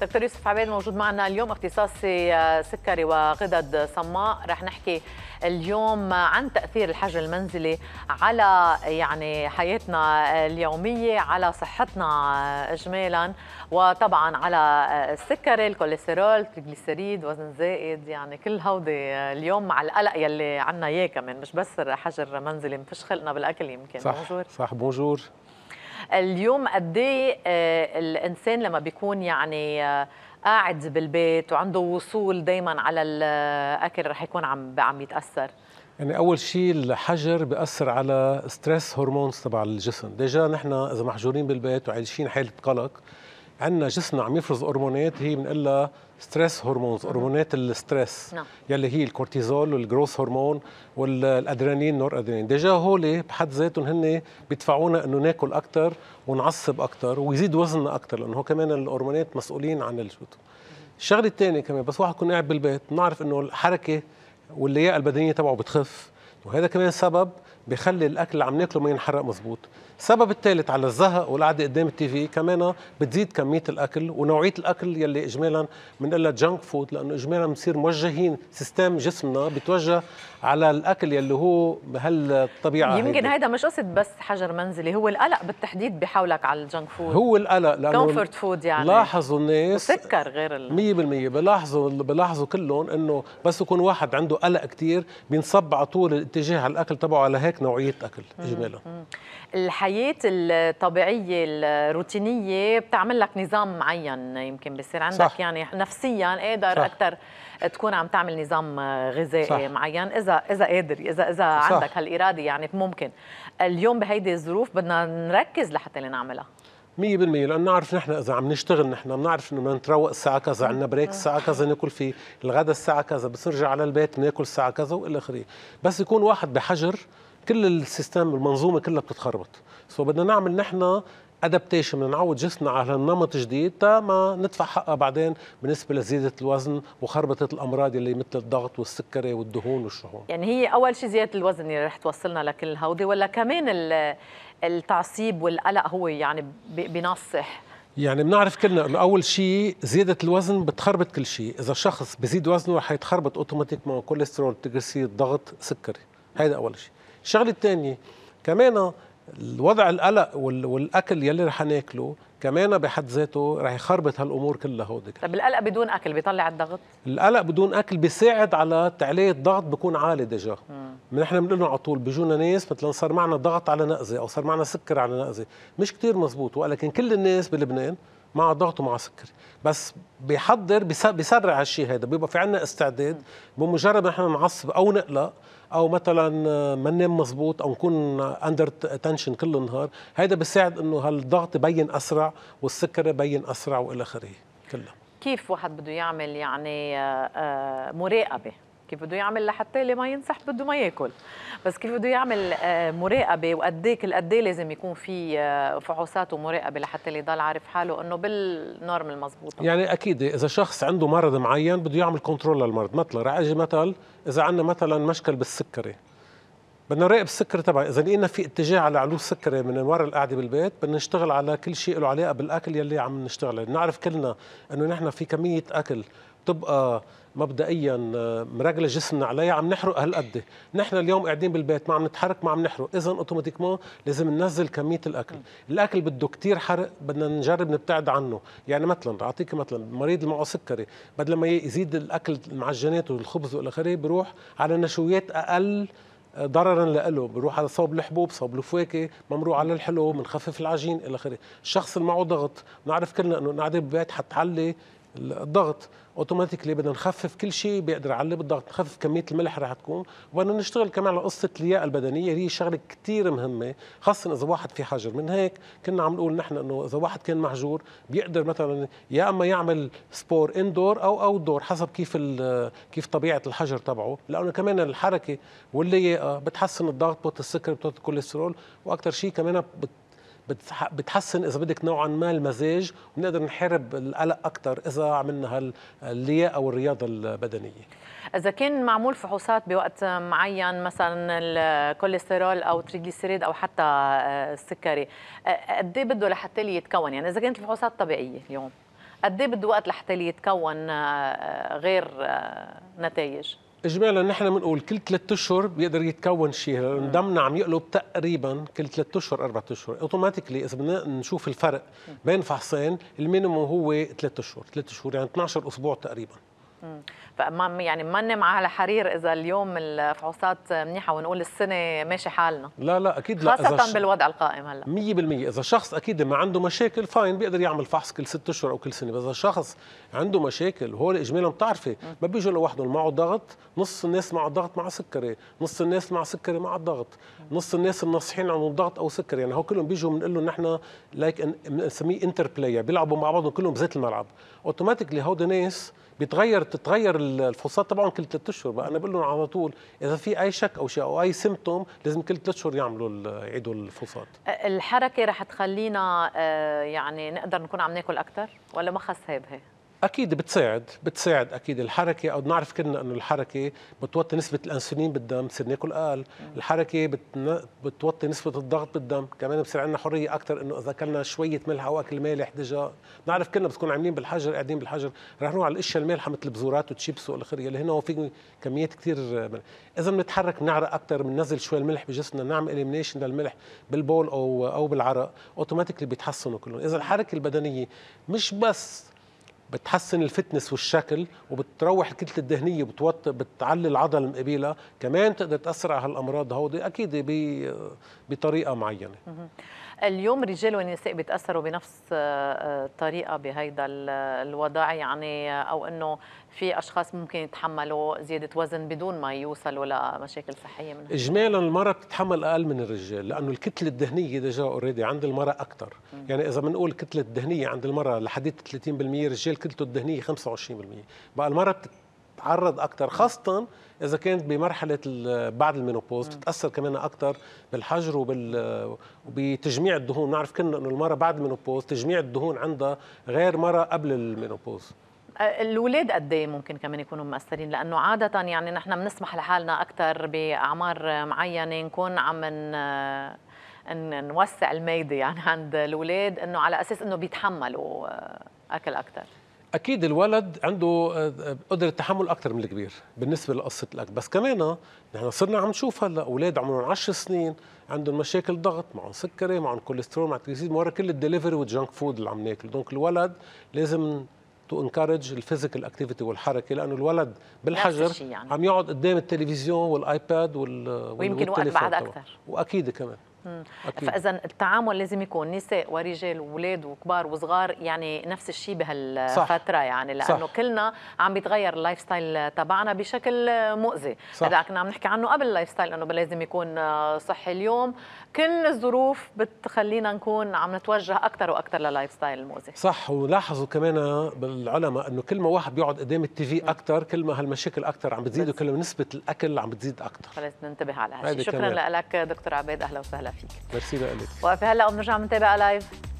دكتور يوسف عبيد موجود معنا اليوم اختصاصي آه، سكري وغدد صماء رح نحكي اليوم عن تاثير الحجر المنزلي على يعني حياتنا اليوميه على صحتنا اجمالا وطبعا على آه، السكري الكوليسترول الجليسيريد وزن زائد يعني كل هودي اليوم مع القلق يلي عنا اياه كمان مش بس حجر منزلي مفش خلقنا بالاكل يمكن صح بونجور صح بونجور اليوم قد إيه، آه، الانسان لما بيكون يعني آه، قاعد بالبيت وعنده وصول دائما على الاكل رح يكون عم عم يتاثر يعني اول شيء الحجر بياثر على ستريس هرمونز تبع الجسم ديجا نحن اذا محجورين بالبيت وعايشين حاله قلق عندنا جسمنا عم يفرز هرمونات هي بنقول لها ستريس هرمونز هرمونات الستريس نعم. يلي هي الكورتيزول والجروس هرمون والادرينالين نور ادرينالين ديجا هول بحد ذاتهم هن بيدفعونا انه ناكل اكثر ونعصب اكثر ويزيد وزننا اكثر لانه كمان الهرمونات مسؤولين عن الشو الشغله الثانيه كمان بس واحد يكون قاعد بالبيت بنعرف انه الحركه واللياقه البدنيه تبعه بتخف وهذا كمان سبب بخلي الاكل اللي عم ناكله ما ينحرق مزبوط السبب الثالث على الزهق والقعده قدام التي في كمان بتزيد كميه الاكل ونوعيه الاكل يلي اجمالا بنقول جنك فود لانه اجمالا بنصير موجهين سيستم جسمنا بيتوجه على الاكل يلي هو بهالطبيعه يمكن هيدا مش قصد بس حجر منزلي هو القلق بالتحديد بحولك على الجنك فود هو القلق لانه كومفورت فود يعني لاحظوا الناس وسكر غير ال 100% بلاحظوا بلاحظوا كلهم انه بس يكون واحد عنده قلق كثير بينصب على طول الاتجاه على الاكل تبعه على هيك هناك نوعيه اكل جبنا الحياه الطبيعيه الروتينيه بتعمل لك نظام معين يمكن بصير عندك صح. يعني نفسيا قادر صح. اكثر تكون عم تعمل نظام غذائي صح. معين اذا اذا قادر اذا اذا صح. عندك هالاراده يعني ممكن اليوم بهيدي الظروف بدنا نركز لحتى نعملها 100% لان نعرف نحن اذا عم نشتغل نحن بنعرف انه بدنا نتروق الساعه كذا عندنا بريك الساعه كذا ناكل فيه الغداء الساعه كذا بس نرجع على البيت ناكل الساعه كذا والى اخره بس يكون واحد بحجر كل السيستم المنظومه كلها بتتخربط سو بدنا نعمل نحن ادابتيشن بدنا نعود جسمنا على نمط جديد تا ما ندفع حقها بعدين بالنسبه لزياده الوزن وخربطه الامراض اللي مثل الضغط والسكري والدهون والشحوم يعني هي اول شيء زياده الوزن اللي رح توصلنا لكل هودي ولا كمان التعصيب والقلق هو يعني بنصح يعني بنعرف كلنا انه اول شيء زياده الوزن بتخربط كل شيء، اذا شخص بزيد وزنه رح يتخربط اوتوماتيك مع كوليسترول، تجريسي، ضغط، سكري، هذا اول شيء. الشغله الثانيه كمان الوضع القلق والاكل يلي رح ناكله كمان بحد ذاته رح يخربط هالامور كلها هودي طب القلق بدون اكل بيطلع الضغط القلق بدون اكل بيساعد على تعليه الضغط بكون عالي ديجا نحن بنقول على طول بيجونا ناس مثلا صار معنا ضغط على نقزه او صار معنا سكر على نقزه مش كتير مزبوط ولكن كل الناس بلبنان مع ضغط ومع سكري بس بيحضر بيسرع هالشيء هذا بيبقى في عندنا استعداد بمجرد ما نعصب او نقلق او مثلا ما ننام مزبوط او نكون اندر تنشن كل النهار هذا بيساعد انه هالضغط يبين اسرع والسكر يبين اسرع والى اخره كلها كيف واحد بده يعمل يعني آه، آه، مراقبه كيف بده يعمل لحتى اللي ما ينصح بده ما ياكل بس كيف بده يعمل آه، مراقبه وقد ايه قد لازم يكون في آه، فحوصات ومراقبه لحتى اللي يضل عارف حاله انه بالنورم المضبوطه يعني اكيد اذا شخص عنده مرض معين بده يعمل كنترول للمرض مثلا رح اجي مثل اذا عندنا مثلا مشكل بالسكري بدنا نراقب السكر تبعي اذا لقينا في اتجاه على علو السكري يعني من وراء القعده بالبيت بدنا نشتغل على كل شيء له علاقه بالاكل يلي عم نشتغل عليه نعرف كلنا انه نحن في كميه اكل بتبقى مبدئيا آه، مرجله جسمنا عليها عم نحرق هالقد نحن اليوم قاعدين بالبيت ما عم نتحرك ما عم نحرق اذا اوتوماتيكمون لازم ننزل كميه الاكل الاكل بده كتير حرق بدنا نجرب نبتعد عنه يعني مثلا اعطيك مثلا مريض اللي معه سكري بدل ما يزيد الاكل المعجنات والخبز والى اخره بروح على نشويات اقل ضررا له بروح على صوب الحبوب صوب الفواكه ممروع على الحلو بنخفف العجين الى اخره الشخص اللي معه ضغط بنعرف كلنا انه قاعد بالبيت حتعلي الضغط اوتوماتيكلي بدنا نخفف كل شيء بيقدر يعلي بالضغط نخفف كميه الملح رح تكون وبدنا نشتغل كمان على قصه اللياقه البدنيه اللي هي شغله كثير مهمه خاصه اذا واحد في حجر من هيك كنا عم نقول نحن انه اذا واحد كان محجور بيقدر مثلا يا اما يعمل سبور اندور او اوت دور حسب كيف كيف طبيعه الحجر تبعه لانه كمان الحركه واللياقه بتحسن الضغط بوت السكر بوت الكوليسترول واكثر شيء كمان بتحسن اذا بدك نوعا ما المزاج وبنقدر نحارب القلق اكثر اذا عملنا هاللياقه والرياضه البدنيه اذا كان معمول فحوصات بوقت معين مثلا الكوليسترول او تريجليسيريد او حتى آه، السكري آه، قد ايه بده لحتى لي يتكون يعني اذا كانت الفحوصات طبيعيه اليوم قد ايه بده وقت لحتى لي يتكون آه، غير نتائج اجمالا نحن بنقول كل ثلاث اشهر بيقدر يتكون شيء دمنا عم يقلب تقريبا كل ثلاث اشهر اربع اشهر اوتوماتيكلي اذا بدنا نشوف الفرق بين فحصين المينيموم هو ثلاث اشهر ثلاث اشهر يعني 12 اسبوع تقريبا فما يعني ما نم على حرير اذا اليوم الفحوصات منيحه ونقول السنه ماشي حالنا لا لا اكيد لا خاصه بالوضع القائم هلا 100% اذا شخص اكيد ما عنده مشاكل فاين بيقدر يعمل فحص كل ست اشهر او كل سنه بس اذا شخص عنده مشاكل وهول اجمالا بتعرفي ما بيجوا لوحدهم معه ضغط نص الناس مع ضغط مع سكري نص الناس مع سكري مع الضغط نص الناس الناصحين عندهم ضغط او سكري يعني هو كلهم بيجوا بنقول لهم نحن لايك بنسميه انتر بلاير بيلعبوا مع بعضهم كلهم بذات الملعب اوتوماتيكلي هودي ناس بيتغير تتغير الفحوصات تبعهم كل ثلاث اشهر بقى انا بقول لهم على طول اذا في اي شك او شيء او اي سيمتوم لازم كل ثلاث اشهر يعملوا يعيدوا الفحوصات الحركه رح تخلينا آه، يعني نقدر نكون عم ناكل اكثر ولا ما خص هيبه اكيد بتساعد بتساعد اكيد الحركه او بنعرف كلنا انه الحركه بتوطي نسبه الانسولين بالدم بصير ناكل اقل الحركه بتن... بتوطي نسبه الضغط بالدم كمان بصير عندنا حريه اكثر انه اذا اكلنا شويه ملح او اكل مالح دجا بنعرف كلنا بتكون عاملين بالحجر قاعدين بالحجر رح نروح على الاشياء المالحه مثل البذورات والشيبس والخير يلي هنا في كميات كثير اذا بنتحرك بنعرق اكثر بننزل شوي الملح بجسمنا نعمل اليمنيشن للملح بالبول او او بالعرق اوتوماتيكلي بيتحسنوا كلهم اذا الحركه البدنيه مش بس بتحسن الفتنس والشكل وبتروح الكتله الدهنيه بتوط بتعلي العضله المقبيله كمان بتقدر تاثر على هالامراض هودي اكيد بطريقه معينه اليوم رجال ونساء بيتاثروا بنفس آه، آه، الطريقه بهيدا الوضع يعني آه، او انه في اشخاص ممكن يتحملوا زياده وزن بدون ما يوصلوا لمشاكل صحيه من اجمالا المراه بتتحمل اقل من الرجال لانه الكتله الدهنيه دجا اوريدي عند المراه اكثر يعني اذا بنقول الكتله الدهنيه عند المراه لحديت 30% الرجال كتلته الدهنيه 25% بقى المراه بتت بتتعرض اكثر خاصه اذا كانت بمرحله بعد المينوبوز بتتاثر كمان اكثر بالحجر وبال وبتجميع الدهون نعرف كلنا انه المراه بعد المينوبوز تجميع الدهون عندها غير مراه قبل المينوبوز الاولاد قد ايه ممكن كمان يكونوا مؤثرين لانه عاده يعني نحن بنسمح لحالنا اكثر باعمار معينه نكون عم نوسع الميده يعني عند الاولاد انه على اساس انه بيتحملوا اكل اكثر اكيد الولد عنده آه، قدره تحمل اكثر من الكبير بالنسبه لقصه الاكل بس كمان آه، نحن صرنا عم نشوف هلا اولاد عمرهم 10 سنين عندهم مشاكل ضغط معهم سكري معهم كوليسترول مع تريسيد ورا كل الدليفري والجنك فود اللي عم ناكله دونك الولد لازم تو انكارج الفيزيكال اكتيفيتي والحركه لانه الولد بالحجر يعني. عم يقعد قدام التلفزيون والايباد وال ويمكن وقت بعد اكثر واكيد كمان فاذا التعامل لازم يكون نساء ورجال واولاد وكبار وصغار يعني نفس الشيء بهالفتره يعني لانه صح. كلنا عم بيتغير اللايف ستايل تبعنا بشكل مؤذي هذا كنا عم نحكي عنه قبل اللايف ستايل انه لازم يكون صحي اليوم كل الظروف بتخلينا نكون عم نتوجه اكثر واكثر للايف ستايل المؤذي صح ولاحظوا كمان بالعلماء انه كل ما واحد بيقعد قدام التي في اكثر كل ما هالمشاكل اكثر عم بتزيد وكل ما نسبه الاكل عم بتزيد اكثر خلص ننتبه على هالشيء شكرا لك دكتور عبيد اهلا وسهلا فيك ميرسي لك وفي هلا بنرجع بنتابع لايف